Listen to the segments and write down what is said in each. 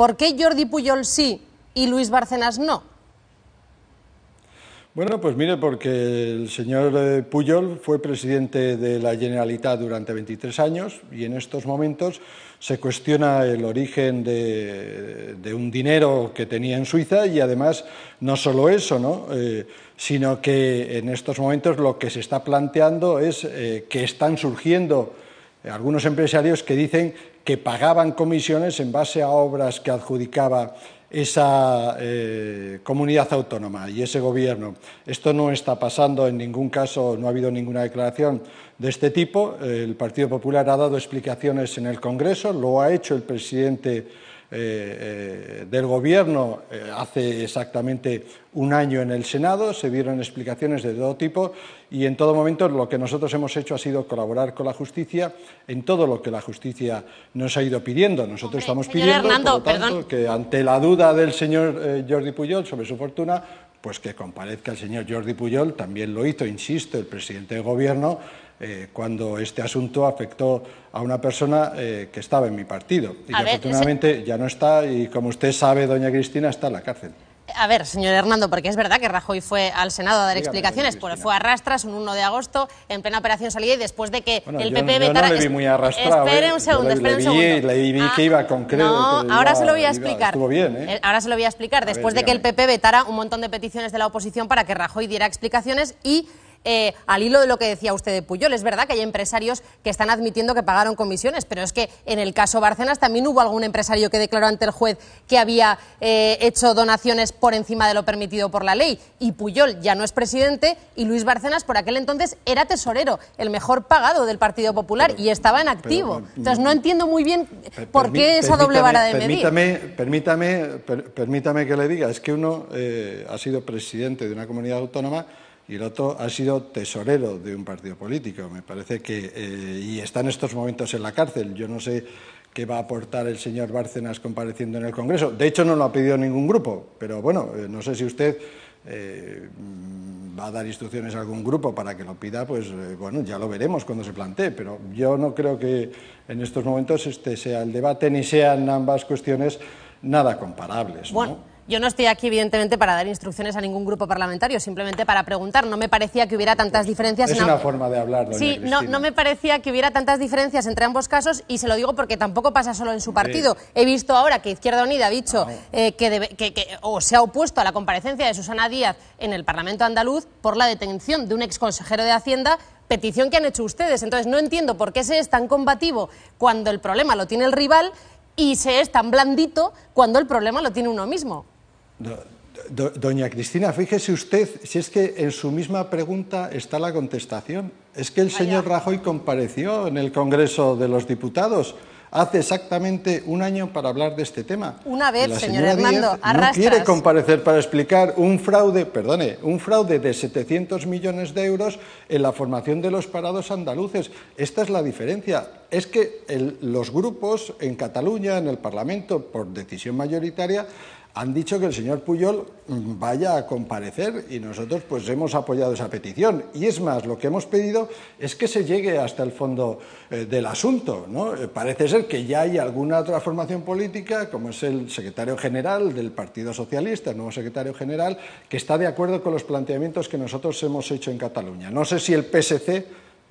¿Por qué Jordi Puyol sí y Luis Bárcenas no? Bueno, pues mire, porque el señor eh, Puyol fue presidente de la Generalitat durante 23 años y en estos momentos se cuestiona el origen de, un dinero que tenía en Suiza y además no solo eso, ¿no? Eh, sino que en estos momentos lo que se está planteando es eh, que están surgiendo algunos empresarios que dicen que pagaban comisiones en base a obras que adjudicaba esa eh, comunidad autónoma y ese gobierno. Esto no está pasando en ningún caso, no ha habido ninguna declaración de este tipo. El Partido Popular ha dado explicaciones en el Congreso, lo ha hecho el presidente eh, eh, del gobierno hace exactamente un año en el Senado, se dieron explicaciones de todo tipo y en todo momento lo que nosotros hemos hecho ha sido colaborar con la justicia en todo lo que la justicia nos ha ido pidiendo. Nosotros estamos pidiendo, por lo tanto, que ante la duda del señor eh, Jordi Puyol sobre su fortuna, pues que comparezca el señor Jordi Puyol, también lo hizo, insisto, el presidente del Gobierno, eh, cuando este asunto afectó a una persona eh, que estaba en mi partido. Y afortunadamente ya no está y como usted sabe, doña Cristina está en la cárcel. A ver, señor Hernando, porque es verdad que Rajoy fue al Senado a dar explicaciones, pues fue a rastras un 1 de agosto en plena operación salida y después de que el PP yo vetara... no ¿eh? un segundo, espere un segundo. vi ah, que iba concreto. No, ¿eh? ahora se lo voy a explicar. Ahora se lo voy a explicar. después de que el PP vetara un montón de peticiones de la oposición para que Rajoy diera explicaciones y eh, al hilo de lo que decía usted de Puyol. Es verdad que hay empresarios que están admitiendo que pagaron comisiones, pero es que en el caso Barcenas también hubo algún empresario que declaró ante el juez que había eh, hecho donaciones por encima de lo permitido por la ley. Y Puyol ya no es presidente y Luis Barcenas por aquel entonces era tesorero, el mejor pagado del Partido Popular y estaba en activo. entonces no mm, entiendo muy bien por qué esa doble vara de medir. Permítame, permítame, que le diga, es que uno eh, ha sido presidente de una comunidad autónoma y el otro ha sido tesorero de un partido político. Me parece que, eh, y está en estos momentos en la cárcel. Yo no sé qué va a aportar el señor Bárcenas compareciendo en el Congreso. De hecho, no lo ha pedido ningún grupo, pero bueno, eh, no sé si usted eh, va a dar instrucciones a algún grupo para que lo pida, pues bueno, ya lo veremos cuando se plantee, pero yo no creo que en estos momentos este sea el debate ni sean ambas cuestiones nada comparables. Yo no estoy aquí, evidentemente, para dar instrucciones a ningún grupo parlamentario, simplemente para preguntar. No me parecía que hubiera tantas diferencias. Es en una forma de hablar, Sí, no, me parecía que hubiera tantas diferencias entre ambos casos y se lo digo porque tampoco pasa solo en su partido. He visto ahora que Izquierda Unida ha dicho ah. eh, que, o se ha opuesto a la comparecencia de Susana Díaz en el Parlamento andaluz por la detención de un exconsejero de Hacienda petición que han hecho ustedes. Entonces, no entiendo por qué se es tan combativo cuando el problema lo tiene el rival y se es tan blandito cuando el problema lo tiene uno mismo doña Cristina, fíjese usted, si es que en su misma pregunta está la contestación. Es que el señor Rajoy compareció en el Congreso de los Diputados hace exactamente un año para hablar de este tema. Una vez, señor Hernando, arrastras. No quiere comparecer para explicar un fraude, perdone, un fraude de 700 millones de euros en la formación de los parados andaluces. Esta es la diferencia. Es que los grupos en Cataluña, en el Parlamento, por decisión mayoritaria, han dicho que el señor Puyol vaya a comparecer y nosotros pues hemos apoyado esa petición. Y es más, lo que hemos pedido es que se llegue hasta el fondo eh, del asunto. Eh, parece ser que ya hay alguna otra formación política, como es el secretario general del Partido Socialista, el nuevo secretario general, que está de acuerdo con los planteamientos que nosotros hemos hecho en Cataluña. No sé si el PSC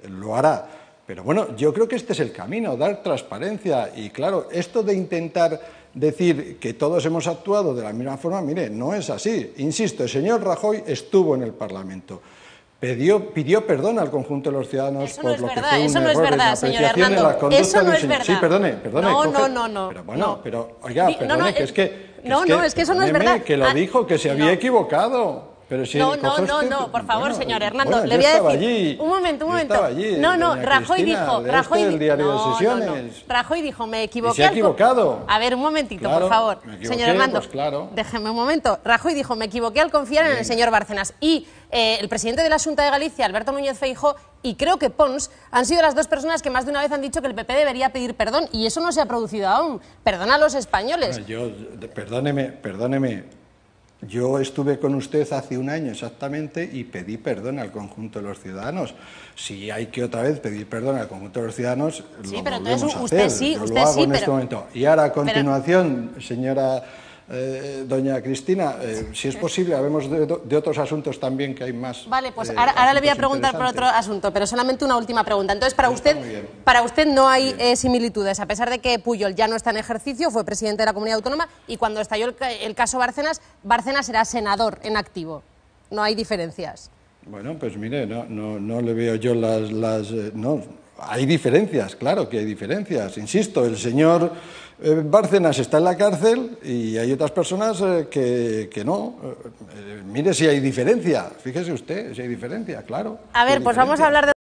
lo hará. Pero bueno, yo creo que este es el camino, dar transparencia. Y claro, esto de intentar decir que todos hemos actuado de la misma forma, mire, no es así. Insisto, el señor Rajoy estuvo en el Parlamento. Pidió, perdón al conjunto de los ciudadanos por lo que fue un eso error no es verdad, señor Hernando. Eso no Sí, perdone, perdone. No, no, no, no. Pero bueno, pero oiga, perdone, que es que... No, no, es que, eso no es verdad. que lo ah, dijo, que se había equivocado no, no, no, no, por favor, señor Hernando, le voy a decir. un momento, un momento. no, no, Rajoy dijo, Rajoy este, dijo, no, No, Rajoy dijo, me equivoqué. Se ha equivocado. A ver, un momentito, por favor. señor Hernando, pues, claro. déjeme un momento. Rajoy dijo, me equivoqué al confiar en el señor Bárcenas y eh, el presidente de la Junta de Galicia, Alberto Núñez Feijóo, y creo que Pons han sido las dos personas que más de una vez han dicho que el PP debería pedir perdón y eso no se ha producido aún. Perdona a los españoles. yo, perdóneme, perdóneme, yo estuve con usted hace un año exactamente y pedí perdón al conjunto de los ciudadanos. Si hay que otra vez pedir perdón al conjunto de los ciudadanos, lo lo hago en este momento. Y ahora, a continuación, señora eh, doña Cristina, eh, si es posible, hablemos de, otros asuntos también que hay más. Vale, pues eh, ahora, le voy a preguntar por otro asunto, pero solamente una última pregunta. Entonces, para, usted, para usted no hay similitudes, a pesar de que Puyol ya no está en ejercicio, fue presidente de la comunidad autónoma y cuando estalló el, caso Barcenas, Barcenas era senador en activo. No hay diferencias. Bueno, pues mire, no, no le veo yo las... las no, hay diferencias, claro que hay diferencias. Insisto, el señor eh, Bárcenas está en la cárcel y hay otras personas eh, que, no. Eh, mire si hay diferencia, fíjese usted, si hay diferencia, claro. A ver, pues vamos a hablar de...